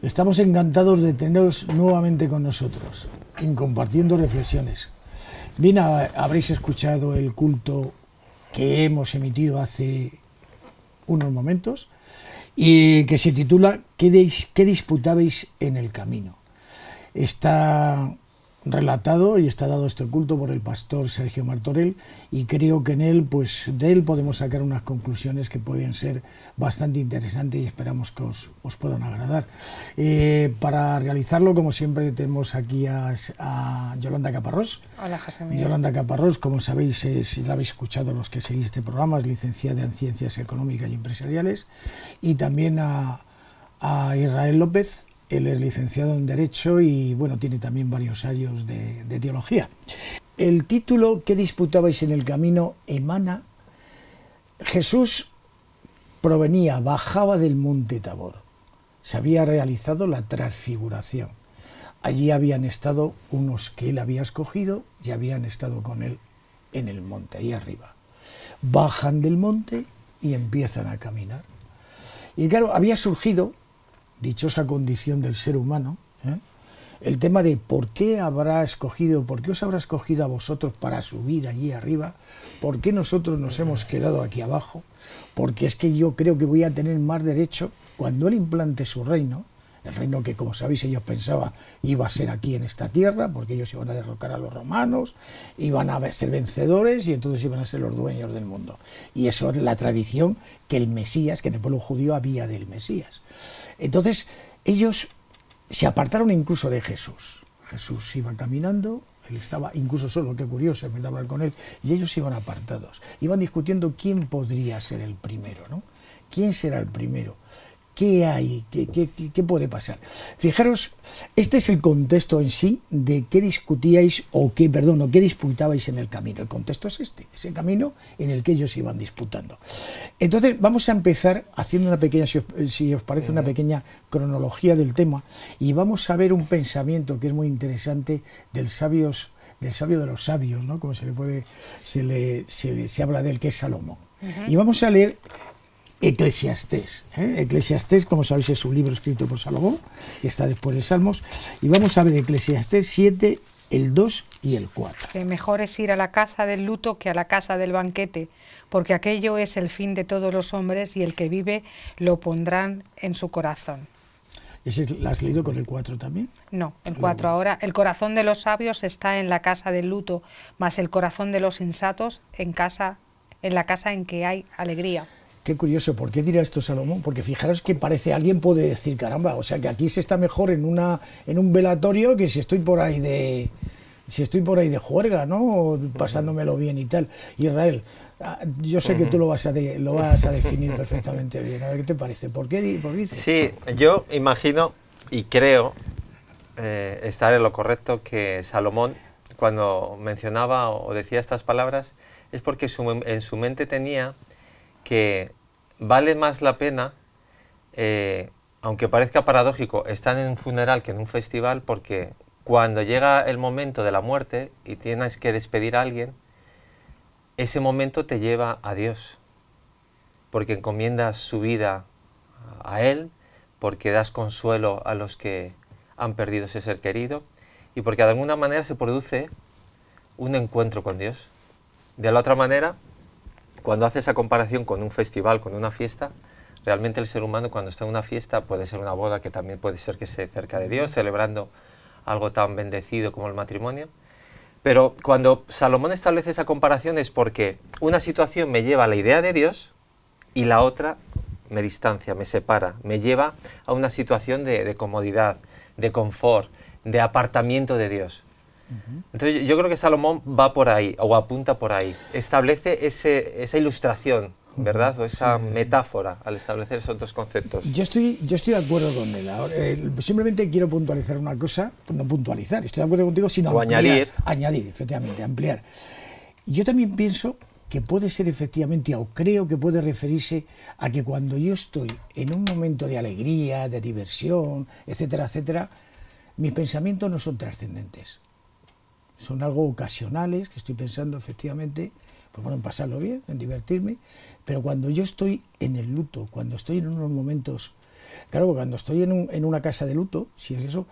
Estamos encantados de teneros nuevamente con nosotros, en compartiendo reflexiones. Bien, habréis escuchado el culto que hemos emitido hace unos momentos y que se titula ¿Qué, qué disputabais en el camino? Está relatado y está dado este culto por el pastor Sergio Martorell y creo que en él, pues de él podemos sacar unas conclusiones que pueden ser bastante interesantes y esperamos que os, os puedan agradar. Eh, para realizarlo, como siempre, tenemos aquí a, Yolanda Caparrós. Hola, José Yolanda Caparrós, como sabéis, eh, si la habéis escuchado los que seguís este programa, es licenciada en Ciencias Económicas y Empresariales y también a Israel López, él es licenciado en Derecho y bueno, tiene también varios años de, de teología. El título que disputabais en el camino emana Jesús provenía, bajaba del monte Tabor. Se había realizado la transfiguración. Allí habían estado unos que él había escogido y habían estado con él en el monte, ahí arriba. Bajan del monte y empiezan a caminar. Y claro, había surgido dichosa condición del ser humano, ¿eh? el tema de por qué habrá escogido, por qué os habrá escogido a vosotros para subir allí arriba, por qué nosotros nos hemos quedado aquí abajo, porque es que yo creo que voy a tener más derecho cuando Él implante su reino, el reino que, como sabéis, ellos pensaban iba a ser aquí en esta tierra, porque ellos iban a derrocar a los romanos, iban a ser vencedores y entonces iban a ser los dueños del mundo. Y eso es la tradición que el Mesías, que en el pueblo judío había del Mesías. Entonces, ellos se apartaron incluso de Jesús. Jesús iba caminando, él estaba incluso solo, qué curioso, me hablar con él, y ellos iban apartados, iban discutiendo quién podría ser el primero, ¿no? ¿Quién será el primero? ¿Qué hay? ¿Qué, qué, puede pasar? Fijaros, este es el contexto en sí de qué discutíais o qué, perdón, o qué disputabais en el camino. El contexto es este, es el camino en el que ellos iban disputando. Entonces, vamos a empezar haciendo una pequeña, si os, eh, parece, una pequeña cronología del tema y vamos a ver un pensamiento que es muy interesante del sabios del sabio de los sabios, ¿no? Como se le puede, se le, se, habla del que es Salomón. Y vamos a leer Eclesiastés. ¿eh? Eclesiastés, como sabéis, es un libro escrito por Salomón, que está después de Salmos. Y vamos a ver Eclesiastés 7, el 2 y el 4. mejor es ir a la casa del luto que a la casa del banquete, porque aquello es el fin de todos los hombres y el que vive lo pondrán en su corazón. ¿La has leído con el 4 también? No, el 4 ahora. El corazón de los sabios está en la casa del luto, más el corazón de los insatos en, casa, en la casa en que hay alegría. Qué curioso, ¿por qué dirá esto Salomón? Porque fijaros que parece alguien puede decir, caramba, o sea que aquí se está mejor en una en un velatorio que si estoy por ahí de si estoy por ahí de juerga, ¿no? O pasándomelo bien y tal. Israel, ah, yo sé que tú lo vas a, lo vas a definir perfectamente bien. A ver qué te parece. ¿Por qué, por dices Sí, yo imagino y creo eh, estar en lo correcto que Salomón cuando mencionaba o decía estas palabras es porque en su mente tenía que vale más la pena, eh, aunque parezca paradójico, estar en un funeral que en un festival porque cuando llega el momento de la muerte y tienes que despedir a alguien, ese momento te lleva a Dios, porque encomiendas su vida a Él, porque das consuelo a los que han perdido ese ser querido y porque de alguna manera se produce un encuentro con Dios. De la otra manera, cuando hace esa comparación con un festival, con una fiesta, realmente el ser humano cuando está en una fiesta, puede ser una boda que también puede ser que esté cerca de Dios, celebrando algo tan bendecido como el matrimonio, pero cuando Salomón establece esa comparación es porque una situación me lleva a la idea de Dios y la otra me distancia, me separa, me lleva a una situación de, de comodidad, de confort, de apartamiento de Dios. Entonces yo creo que Salomón va por ahí o apunta por ahí, establece esa ilustración, ¿verdad? O esa metáfora al establecer esos dos conceptos. Yo estoy, de acuerdo con él. Eh, simplemente quiero puntualizar una cosa, pues no puntualizar, estoy de acuerdo contigo, sino añadir. Añadir, efectivamente, ampliar. Yo también pienso que puede ser efectivamente, o creo que puede referirse a que cuando yo estoy en un momento de alegría, de diversión, etcétera, etcétera, mis pensamientos no son trascendentes son algo ocasionales, que estoy pensando efectivamente, pues bueno, en pasarlo bien, en divertirme, pero cuando yo estoy en el luto, cuando estoy en unos momentos, claro, cuando estoy en, en una casa de luto, si es eso,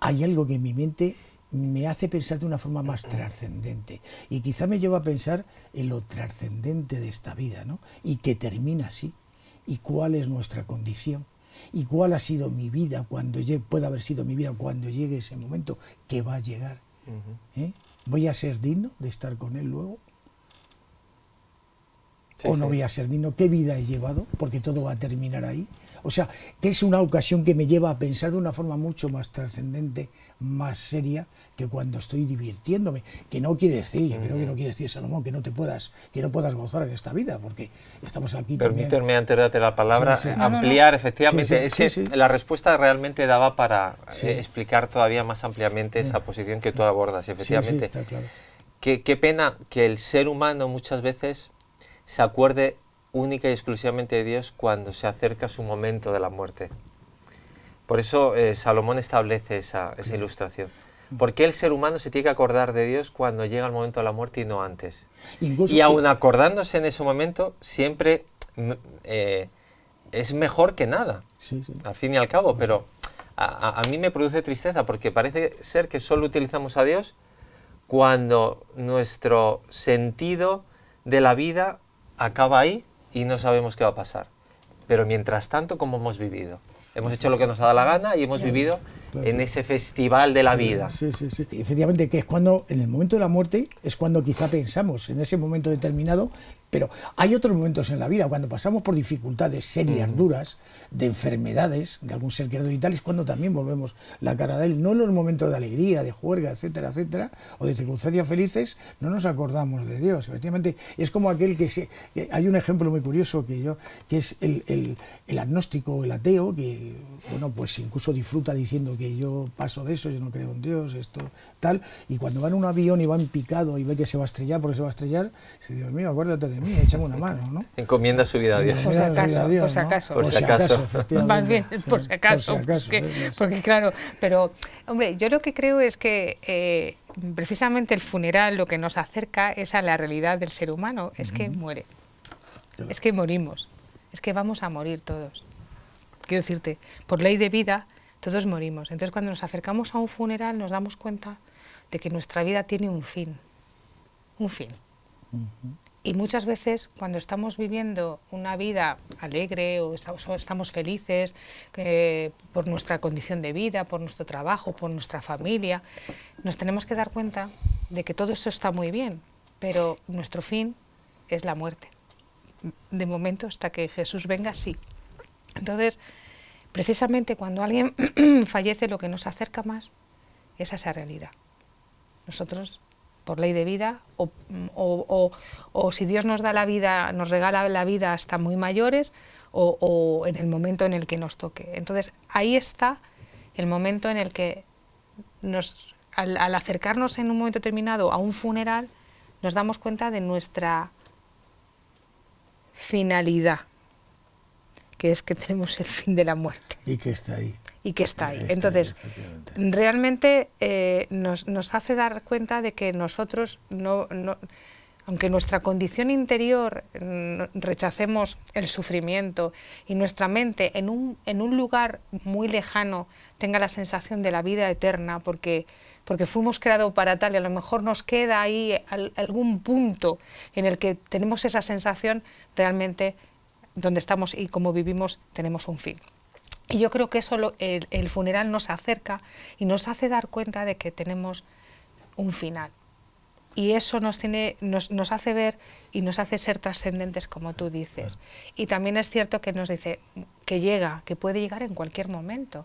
hay algo que en mi mente me hace pensar de una forma más trascendente y quizá me lleva a pensar en lo trascendente de esta vida, ¿no? Y que termina así, y cuál es nuestra condición y cuál ha sido mi vida cuando pueda haber sido mi vida cuando llegue ese momento que va a llegar. ¿Eh? ¿Voy a ser digno de estar con Él luego? ¿O no voy a ser digno? ¿Qué vida he llevado? Porque todo va a terminar ahí. O sea, que es una ocasión que me lleva a pensar de una forma mucho más trascendente, más seria, que cuando estoy divirtiéndome. Que no quiere decir, yo creo que no mm. quiere decir, Salomón, que no te puedas, que no puedas gozar en esta vida, porque estamos aquí Permíteme, antes de darte la palabra, ampliar, efectivamente. Es que la respuesta realmente daba para eh, explicar todavía más ampliamente esa mm. posición que tú abordas, efectivamente. Está claro. qué pena que el ser humano muchas veces se acuerde única y exclusivamente de Dios cuando se acerca su momento de la muerte. Por eso eh, Salomón establece esa, esa ilustración. Porque el ser humano se tiene que acordar de Dios cuando llega el momento de la muerte y no antes. y aun acordándose en ese momento, siempre mm, eh, es mejor que nada, al fin y al cabo. Pero a, mí me produce tristeza porque parece ser que solo utilizamos a Dios cuando nuestro sentido de la vida acaba ahí y no sabemos qué va a pasar. Pero mientras tanto, ¿cómo hemos vivido? Hemos hecho lo que nos ha dado la gana y hemos vivido en ese festival de la vida. Sí, sí, sí. Efectivamente, que es cuando, en el momento de la muerte, es cuando quizá pensamos, en ese momento determinado, pero hay otros momentos en la vida, cuando pasamos por dificultades serias, duras, de enfermedades, de algún ser querido y tal, es cuando también volvemos la cara de él. No en los momentos de alegría, de juerga, etcétera, etcétera, o de circunstancias felices, no nos acordamos de Dios. Efectivamente, es como aquel que se... hay un ejemplo muy curioso que yo, que es el, agnóstico, el ateo, que, bueno, pues incluso disfruta diciendo que yo paso de eso, yo no creo en Dios, esto, tal, y cuando va en un avión y va en picado y ve que se va a estrellar porque se va a estrellar, se dice, Dios mío, acuérdate de Encomienda su vida a Dios. Por si acaso, por si acaso. Más bien, por si acaso. Porque claro, pero hombre, yo lo que creo es que... Eh, precisamente el funeral lo que nos acerca es a la realidad del ser humano, es que muere, es que morimos, es que vamos a morir todos. Quiero decirte, por ley de vida todos morimos. Entonces cuando nos acercamos a un funeral nos damos cuenta de que nuestra vida tiene un fin, un fin. Y muchas veces cuando estamos viviendo una vida alegre o estamos, felices eh, por nuestra condición de vida, por nuestro trabajo, por nuestra familia, nos tenemos que dar cuenta de que todo eso está muy bien, pero nuestro fin es la muerte. De momento, hasta que Jesús venga, sí. Entonces, precisamente cuando alguien fallece, lo que nos acerca más es a esa realidad. Nosotros por ley de vida, o, si Dios nos da la vida, nos regala la vida hasta muy mayores, o, en el momento en el que nos toque. Entonces, ahí está el momento en el que nos, al, al acercarnos en un momento determinado a un funeral, nos damos cuenta de nuestra finalidad, que es que tenemos el fin de la muerte. Y que está ahí y que está ahí. Entonces, realmente eh, nos, hace dar cuenta de que nosotros no, aunque nuestra condición interior rechacemos el sufrimiento y nuestra mente en un, en un lugar muy lejano tenga la sensación de la vida eterna, porque, porque fuimos creados para tal y a lo mejor nos queda ahí algún punto en el que tenemos esa sensación realmente donde estamos y como vivimos tenemos un fin. Y yo creo que eso el, el, funeral nos acerca y nos hace dar cuenta de que tenemos un final. Y eso nos, tiene, nos, nos hace ver y nos hace ser trascendentes, como tú dices. Y también es cierto que nos dice que llega, que puede llegar en cualquier momento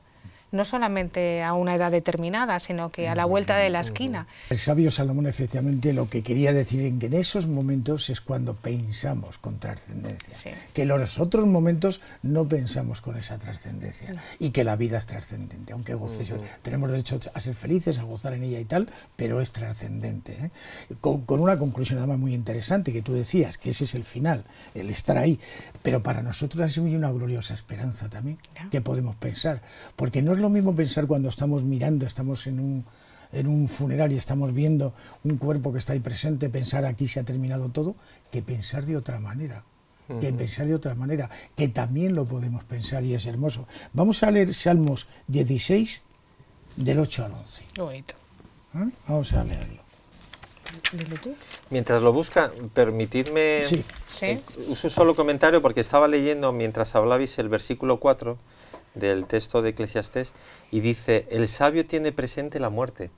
no solamente a una edad determinada, sino que a la vuelta de la esquina. El sabio Salomón efectivamente lo que quería decir en que en esos momentos es cuando pensamos con trascendencia, que en los otros momentos no pensamos con esa trascendencia y que la vida es trascendente, aunque tenemos derecho a ser felices, a gozar en ella y tal, pero es trascendente. ¿eh? Con, una conclusión además muy interesante que tú decías, que ese es el final, el estar ahí, pero para nosotros es una gloriosa esperanza también, que podemos pensar, porque no lo mismo pensar cuando estamos mirando, estamos en un, en un funeral y estamos viendo un cuerpo que está ahí presente, pensar aquí se ha terminado todo, que pensar de otra manera que pensar de otra manera, que también lo podemos pensar y es hermoso. Vamos a leer Salmos 16, del 8 al 11. bonito. ¿Ah? Vamos a leerlo. Mientras lo busca, permitidme... Sí. ¿Sí? Eh, solo comentario porque estaba leyendo mientras hablabais el versículo 4 del texto de Eclesiastés y dice, el sabio tiene presente la muerte.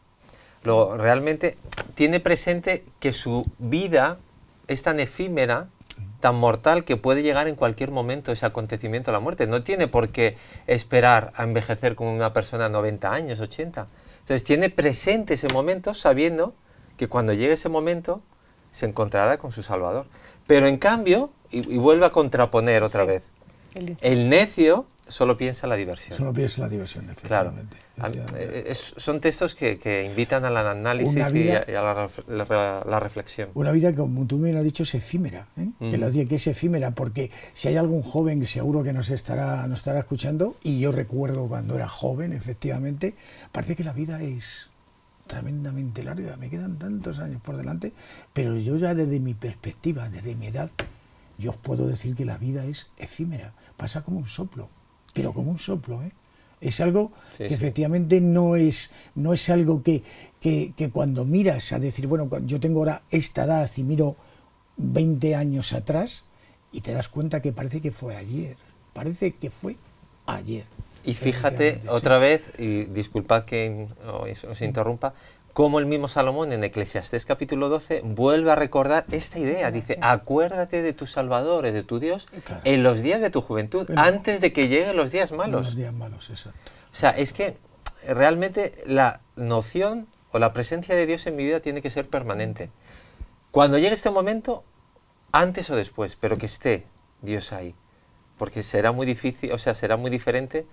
Luego, realmente tiene presente que su vida es tan efímera, tan mortal, que puede llegar en cualquier momento ese acontecimiento, la muerte. No tiene por qué esperar a envejecer como una persona de 90 años, 80. Entonces, tiene presente ese momento sabiendo que cuando llegue ese momento se encontrará con su Salvador. Pero en cambio, y, y a contraponer otra vez, el necio Solo piensa en la diversión. Solo piensa en la diversión, efectivamente. Eh, son textos que, que, invitan al análisis y a, la, reflexión. Una vida, como tú me has dicho, es efímera. Te ¿eh? mm. lo digo que es efímera, porque si hay algún joven seguro que nos estará, nos estará escuchando, y yo recuerdo cuando era joven, efectivamente, parece que la vida es tremendamente larga, me quedan tantos años por delante, pero yo ya desde mi perspectiva, desde mi edad, yo os puedo decir que la vida es efímera, pasa como un soplo pero como un soplo. ¿eh? Es algo que efectivamente no es, no es algo que, cuando miras a decir, bueno, yo tengo ahora esta edad y miro 20 años atrás y te das cuenta que parece que fue ayer, parece que fue ayer. Y fíjate otra vez, y disculpad que os interrumpa, como el mismo Salomón en Eclesiastés capítulo 12 vuelve a recordar esta idea. Dice, acuérdate de tu Salvador, de tu Dios, en los días de tu juventud, antes de que lleguen los días malos. Los días malos, exacto. O sea, es que realmente la noción o la presencia de Dios en mi vida tiene que ser permanente. Cuando llegue este momento, antes o después, pero que esté Dios ahí. Porque será muy difícil, o sea, será muy diferente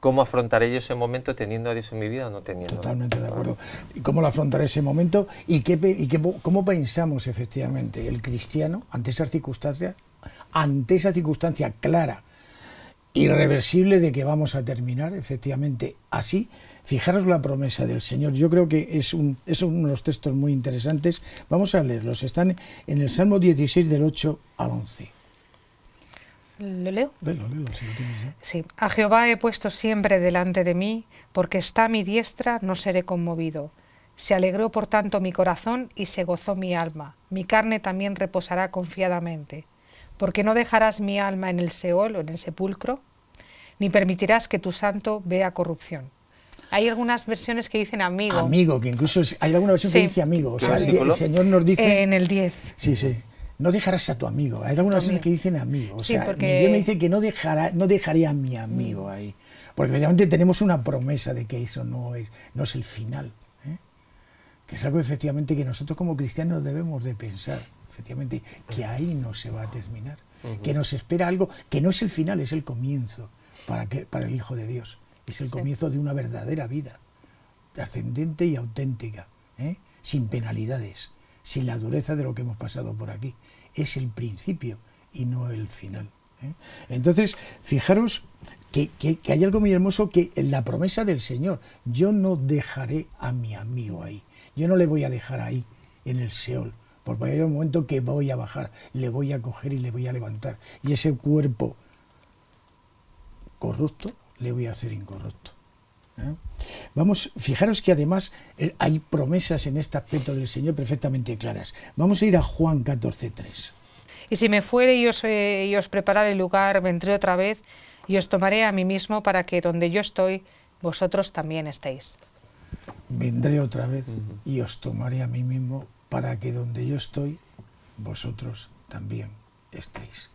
cómo afrontaré yo ese momento teniendo a Dios en mi vida o no teniendo. Totalmente de acuerdo. ¿Y cómo lo afrontaré ese momento? ¿Y, qué, y cómo pensamos efectivamente el cristiano ante esas circunstancias? Ante esa circunstancia clara, irreversible de que vamos a terminar efectivamente así. Fijaros la promesa del Señor. Yo creo que es, un, es uno de los textos muy interesantes. Vamos a leerlos. Están en el Salmo 16 del 8 al 11. ¿Lo leo? Sí. A Jehová he puesto siempre delante de mí, porque está mi diestra, no seré conmovido. Se alegró por tanto mi corazón y se gozó mi alma. Mi carne también reposará confiadamente. Porque no dejarás mi alma en el Seol o en el sepulcro, ni permitirás que tu santo vea corrupción. Hay algunas versiones que dicen amigo. Amigo, que incluso hay alguna versión que dice amigo. O sea, el, Señor nos dice... en el 10. Sí, sí no dejarás a tu amigo. Hay algunas pues personas que dicen amigo. O sea, porque... Dios me dice que no, dejará, no dejaría a mi amigo mm. ahí. Porque efectivamente tenemos una promesa de que eso no es, no es el final. ¿eh? Que es algo efectivamente que nosotros como cristianos debemos de pensar. Efectivamente, que ahí no se va a terminar. Que nos espera algo que no es el final, es el comienzo para, que, para el Hijo de Dios. Es el comienzo de una verdadera vida, trascendente y auténtica, ¿eh? sin penalidades si la dureza de lo que hemos pasado por aquí. Es el principio y no el final. ¿eh? Entonces, fijaros que, hay algo muy hermoso que en la promesa del Señor, yo no dejaré a mi amigo ahí, yo no le voy a dejar ahí, en el Seol, porque hay un momento que voy a bajar, le voy a coger y le voy a levantar, y ese cuerpo corrupto le voy a hacer incorrupto. ¿eh? Vamos, fijaros que además eh, hay promesas en este aspecto del Señor perfectamente claras. Vamos a ir a Juan 3 Y si me fuere y os, eh, y os prepararé el lugar, vendré otra vez y os tomaré a mí mismo para que donde yo estoy, vosotros también estéis. Vendré otra vez y os tomaré a mí mismo para que donde yo estoy, vosotros también estéis.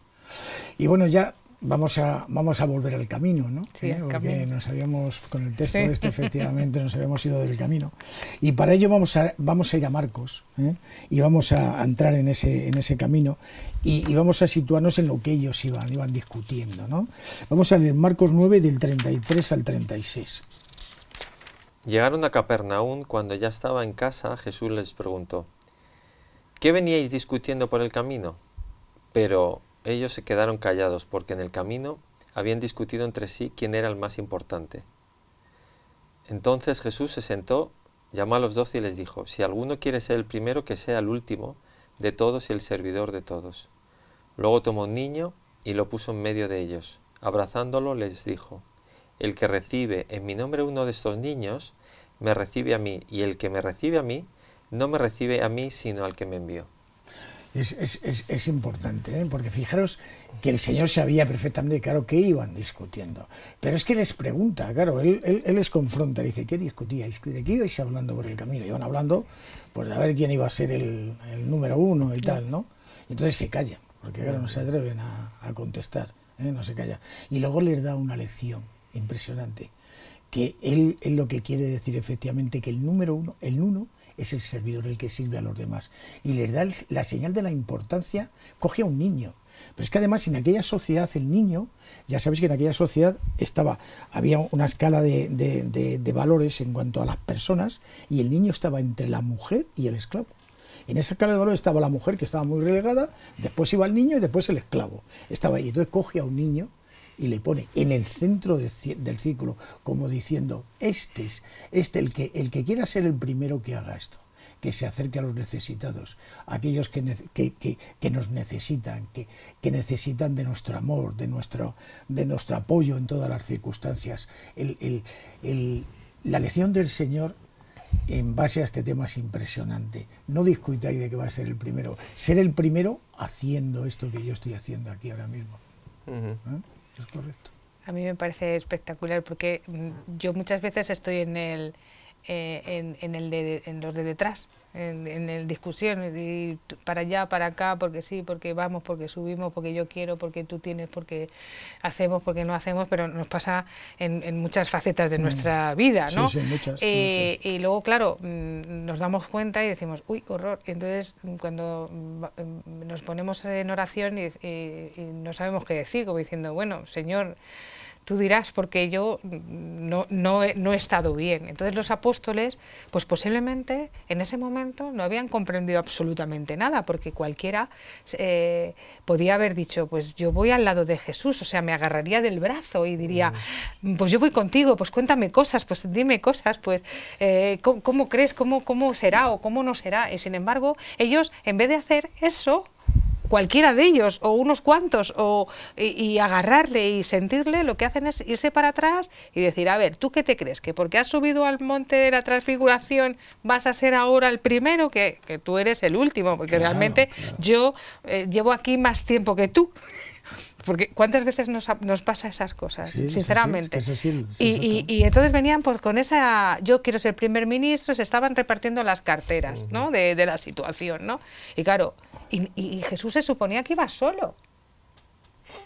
Y bueno, ya vamos a, vamos a volver al camino, ¿no? Porque nos habíamos, con el texto de esto efectivamente, nos habíamos ido del camino. Y para ello vamos a, vamos a ir a Marcos, ¿eh? y vamos a entrar en ese, en ese camino, y, vamos a situarnos en lo que ellos iban, iban discutiendo, ¿no? Vamos a leer Marcos 9, del 33 al 36. Llegaron a Capernaum cuando ya estaba en casa, Jesús les preguntó, ¿qué veníais discutiendo por el camino? Pero ellos se quedaron callados porque en el camino habían discutido entre sí quién era el más importante. Entonces Jesús se sentó, llamó a los doce y les dijo, si alguno quiere ser el primero, que sea el último de todos y el servidor de todos. Luego tomó un niño y lo puso en medio de ellos. Abrazándolo les dijo, el que recibe en mi nombre uno de estos niños, me recibe a mí, y el que me recibe a mí, no me recibe a mí, sino al que me envió es, es, es, importante, ¿eh? porque fijaros que el señor sabía perfectamente, claro, que iban discutiendo. Pero es que les pregunta, claro, él, él, les confronta, dice, ¿qué discutíais? ¿De qué ibais hablando por el camino? Iban hablando, pues de a ver quién iba a ser el, número uno y tal, ¿no? entonces se callan, porque claro, no se atreven a, contestar, ¿eh? no se callan. Y luego les da una lección impresionante, que él, es lo que quiere decir efectivamente, que el número uno, el uno, es el servidor el que sirve a los demás. Y les da la señal de la importancia, coge a un niño. Pero es que además en aquella sociedad el niño, ya sabes que en aquella sociedad estaba, había una escala de, de, valores en cuanto a las personas y el niño estaba entre la mujer y el esclavo. En esa escala de valores estaba la mujer que estaba muy relegada, después iba el niño y después el esclavo. Estaba ahí. Entonces coge a un niño y le pone en el centro del círculo, como diciendo, este es, este, el que, el que quiera ser el primero que haga esto que se acerque a los necesitados, aquellos que, que, que, nos necesitan, que, necesitan de nuestro amor, de nuestro, de nuestro apoyo en todas las circunstancias. El, la lección del Señor en base a este tema es impresionante. No discutáis de que va a ser el primero, ser el primero haciendo esto que yo estoy haciendo aquí ahora mismo. A mí me parece espectacular porque mm, yo muchas veces estoy en el, eh, en, en, el de, en los de detrás, en, en, el discusiones, y para allá, para acá, porque sí, porque vamos, porque subimos, porque yo quiero, porque tú tienes, porque hacemos, porque no hacemos, pero nos pasa en, en muchas facetas de nuestra vida, ¿no? Sí, sí, eh, muchas, Y luego, claro, mm, nos damos cuenta y decimos, uy, horror. Entonces, mm, cuando mm, nos ponemos en oración y no sabemos qué decir, como diciendo, bueno, Señor, Tú dirás, porque yo no, no, he, estado bien. Entonces los apóstoles, pues posiblemente en ese momento no habían comprendido absolutamente nada, porque cualquiera eh, podía haber dicho, pues yo voy al lado de Jesús, o sea, me agarraría del brazo y diría, mm. pues yo voy contigo, pues cuéntame cosas, pues dime cosas, pues eh, ¿cómo, crees, cómo será o cómo no será. Y sin embargo, ellos, en vez de hacer eso, cualquiera de ellos o unos cuantos o, y, agarrarle y sentirle, lo que hacen es irse para atrás y decir, a ver, ¿tú qué te crees? ¿Que porque has subido al monte de la transfiguración vas a ser ahora el primero? Que, tú eres el último, porque realmente yo eh, llevo aquí más tiempo que tú. Porque cuántas veces nos, pasa esas cosas, sinceramente. y, entonces venían por, pues, con esa, yo quiero ser primer ministro, se estaban repartiendo las carteras ¿no? de, la situación. ¿no? Y claro, y, Jesús se suponía que iba solo.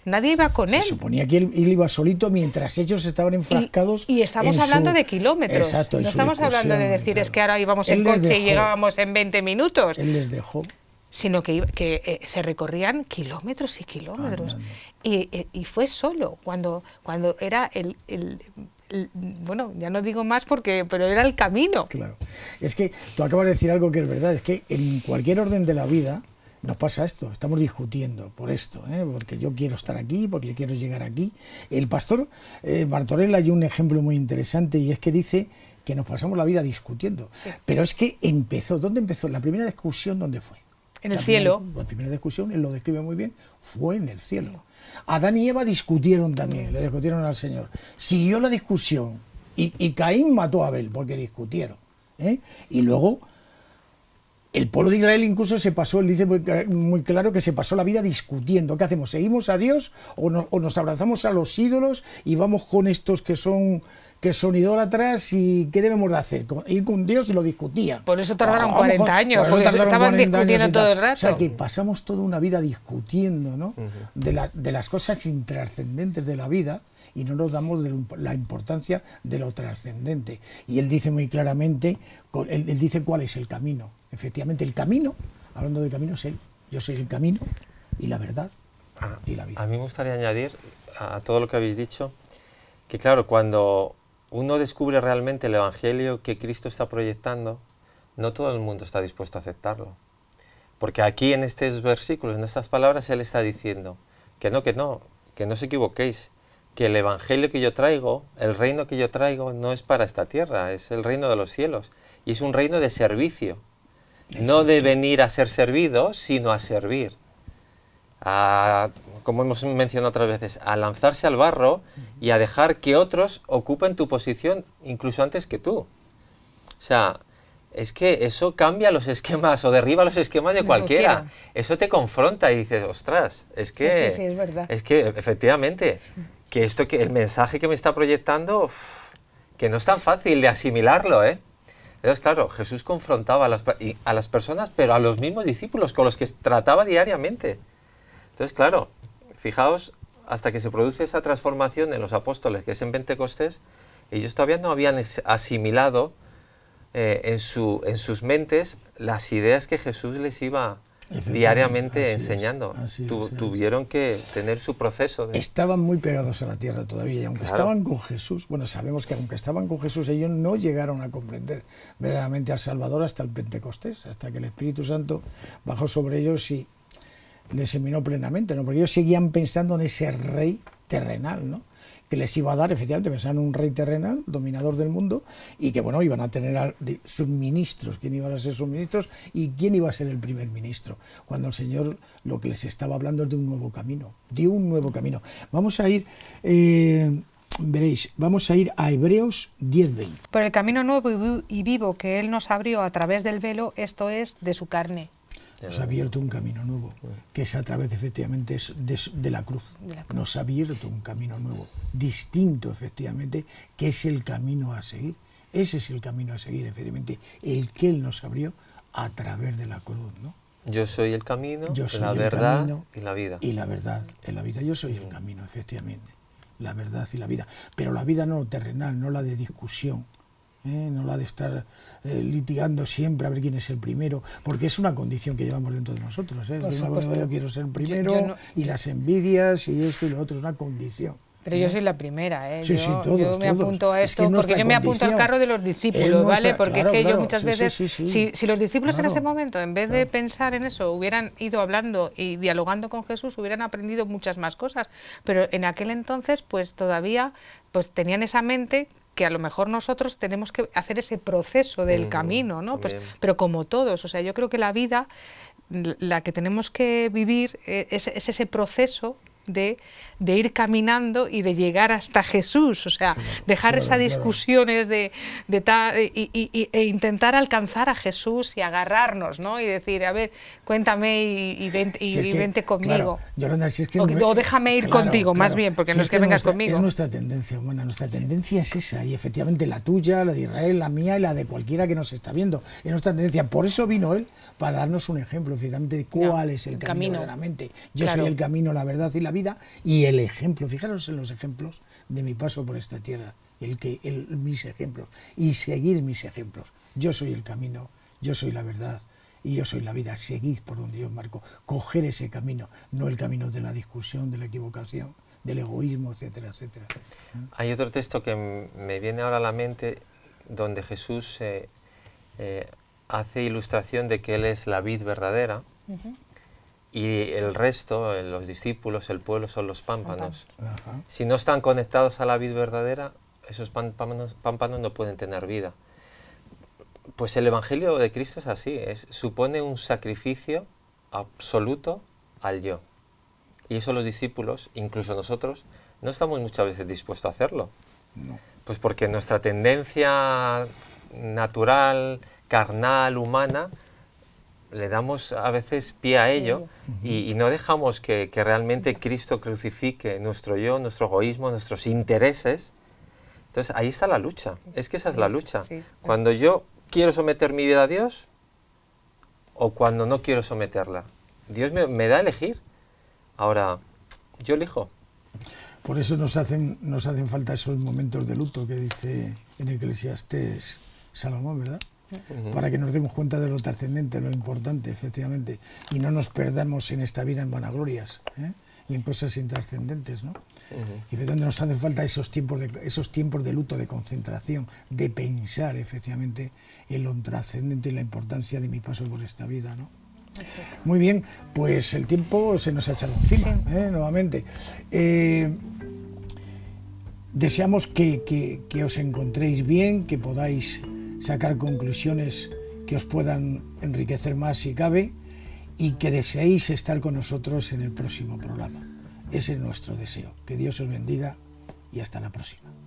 Nadie iba con él. Se suponía que él, iba solito mientras ellos estaban enfrascados. Y, estamos hablando de kilómetros. Exacto, no estamos hablando de decir es que ahora íbamos en coche y llegábamos en 20 minutos. Él les dejó. Sino que, eh, se recorrían kilómetros y kilómetros. Eh, y, fue solo, cuando, cuando era el, el bueno, ya no digo más porque, pero era el camino. Claro. Es que tú acabas de decir algo que es verdad, es que en cualquier orden de la vida, nos pasa esto, estamos discutiendo por esto, ¿eh? porque yo quiero estar aquí, porque yo quiero llegar aquí. El pastor eh, Bartorella hay un ejemplo muy interesante y es que dice que nos pasamos la vida discutiendo. Pero es que empezó, ¿dónde empezó? La primera discusión, ¿dónde fue? En el cielo. la primera discusión, él lo describe muy bien, fue en el cielo. Adán y Eva discutieron también, le discutieron al Señor. Siguió la discusión y, Caín mató a Abel porque discutieron. ¿eh? Y luego el pueblo de Israel incluso se pasó, él dice muy claro que se pasó la vida discutiendo. ¿Qué hacemos? ¿Seguimos a Dios o, nos abrazamos a los ídolos y vamos con estos que son que son idólatras y qué debemos de hacer? Ir con Dios y lo discutía. Por eso tardaron 40 ah, años, porque estaban discutiendo todo el rato. O sea, que pasamos toda una vida discutiendo ¿no? de, de las cosas intrascendentes de la vida y no nos damos la importancia de lo trascendente. Y él dice muy claramente, él dice cuál es el camino Efectivamente, el camino, hablando de camino, es Él. Yo soy el camino y la verdad ah, y la vida. A mí me gustaría añadir a todo lo que habéis dicho que, claro, cuando uno descubre realmente el Evangelio que Cristo está proyectando, no todo el mundo está dispuesto a aceptarlo. Porque aquí en estos versículos, en estas palabras, Él está diciendo que no, que no, que no os equivoquéis, que el Evangelio que yo traigo, el reino que yo traigo, no es para esta tierra, es el reino de los cielos. Y es un reino de servicio. No de venir a ser servido, sino a servir. como hemos mencionado otras veces, a lanzarse al barro y a dejar que otros ocupen tu posición incluso antes que tú. O sea, es que eso cambia los esquemas o derriba los esquemas de cualquiera. eso te confronta y dices, ostras, es que... es Es que efectivamente, que esto, que el mensaje que me está proyectando, que no es tan fácil de asimilarlo, ¿eh? Entonces, claro, Jesús confrontaba a las, a las personas, pero a los mismos discípulos con los que trataba diariamente. Entonces, claro, fijaos, hasta que se produce esa transformación en los apóstoles, que es en Pentecostés, ellos todavía no habían asimilado eh, en, su, en sus mentes las ideas que Jesús les iba a diariamente enseñando. tuvieron que tener su proceso. Estaban muy pegados a la tierra todavía, aunque estaban con Jesús, bueno, sabemos que aunque estaban con Jesús, ellos no llegaron a comprender verdaderamente al Salvador hasta el Pentecostés, hasta que el Espíritu Santo bajó sobre ellos y les seminó plenamente, ¿no? porque ellos seguían pensando en ese rey terrenal, ¿no? que les iba a dar, efectivamente, pensaban un rey terrenal, dominador del mundo, y que, bueno, iban a tener suministros, quién iba a ser ministros y quién iba a ser el primer ministro, cuando el Señor lo que les estaba hablando es de un nuevo camino, de un nuevo camino. Vamos a ir... Eh, veréis, vamos a ir a Hebreos 10:20. Por el camino nuevo y vivo que Él nos abrió a través del velo, esto es, de su carne nos ha abierto un camino nuevo, que es a través efectivamente de, la cruz. Nos ha abierto un camino nuevo, distinto efectivamente, que es el camino a seguir. Ese es el camino a seguir, efectivamente, el que Él nos abrió a través de la cruz. Yo soy el camino, la verdad y la vida. Y la verdad en la vida. Yo soy el camino, efectivamente, la verdad y la vida. Pero la vida no terrenal, no la de discusión, ¿eh? no la de estar eh, litigando siempre a ver quién es el primero, porque es una condición que llevamos dentro de nosotros. ¿eh? yo quiero ser primero y las envidias y esto y lo otro, es una condición. Pero yo soy la primera, yo, me apunto a esto porque yo me apunto al carro de los discípulos, ¿vale? Porque es que yo muchas veces, si, los discípulos en ese momento, en vez de pensar en eso, hubieran ido hablando y dialogando con Jesús, hubieran aprendido muchas más cosas. Pero en aquel entonces, pues todavía pues tenían esa mente que a lo mejor nosotros tenemos que hacer ese proceso del camino, ¿no? Pues, pero como todos, o sea, yo creo que la vida, la que tenemos que vivir e, es, ese proceso de, ir caminando y de llegar hasta Jesús, o sea, dejar esas discusiones de, y, e intentar alcanzar a Jesús y agarrarnos, ¿no? Y decir, a ver, cuéntame y, vente, conmigo. o, déjame ir contigo, más bien, porque no es, que, vengas conmigo. Es nuestra tendencia, bueno, nuestra tendencia es esa, y efectivamente la tuya, la de Israel, la mía y la de cualquiera que nos está viendo. Es nuestra tendencia. Por eso vino él, para darnos un ejemplo, efectivamente, de cuál es el, camino, la Yo soy el camino, la verdad y la vida, y el ejemplo. Fijaros en los ejemplos de mi paso por esta tierra, el que, el, mis ejemplos, y seguir mis ejemplos. Yo soy el camino, yo soy la verdad, y yo soy la vida, seguid por donde Dios marco, coger ese camino, no el camino de la discusión, de la equivocación, del egoísmo, etcétera, etcétera. Hay otro texto que me viene ahora a la mente donde Jesús eh, eh, hace ilustración de que Él es la vid verdadera y el resto, eh, los discípulos, el pueblo, son los pámpanos. Si no están conectados a la vid verdadera, esos pámpanos no pueden tener vida. Pues el Evangelio de Cristo es así, es, supone un sacrificio absoluto al yo. Y eso los discípulos, incluso nosotros, no estamos muchas veces dispuestos a hacerlo. No. Pues porque nuestra tendencia natural, carnal, humana, le damos a veces pie a ello y, no dejamos que, que, realmente Cristo crucifique nuestro yo, nuestro egoísmo, nuestros intereses. Entonces ahí está la lucha, es que esa es la lucha. Cuando yo quiero someter mi vida a Dios o cuando no quiero someterla. Dios me, da a elegir. Ahora, yo elijo. Por eso nos hacen, nos hacen falta esos momentos de luto que dice en Eclesiastes Salomón, ¿verdad? Para que nos demos cuenta de lo trascendente, lo importante, efectivamente, y no nos perdamos en esta vida en vanaglorias. ¿eh? Y en cosas intrascendentes, ¿no? Y de donde nos hacen falta esos tiempos, de, esos tiempos de luto, de concentración, de pensar efectivamente en lo trascendente y la importancia de mi paso por esta vida, ¿no? Muy bien, pues el tiempo se nos ha echado encima, ¿eh? nuevamente. Eh, deseamos que, que, que os encontréis bien, que podáis sacar conclusiones que os puedan enriquecer más si cabe y que deseéis estar con nosotros en el próximo programa. Ese es nuestro deseo. Que Dios os bendiga y hasta la próxima.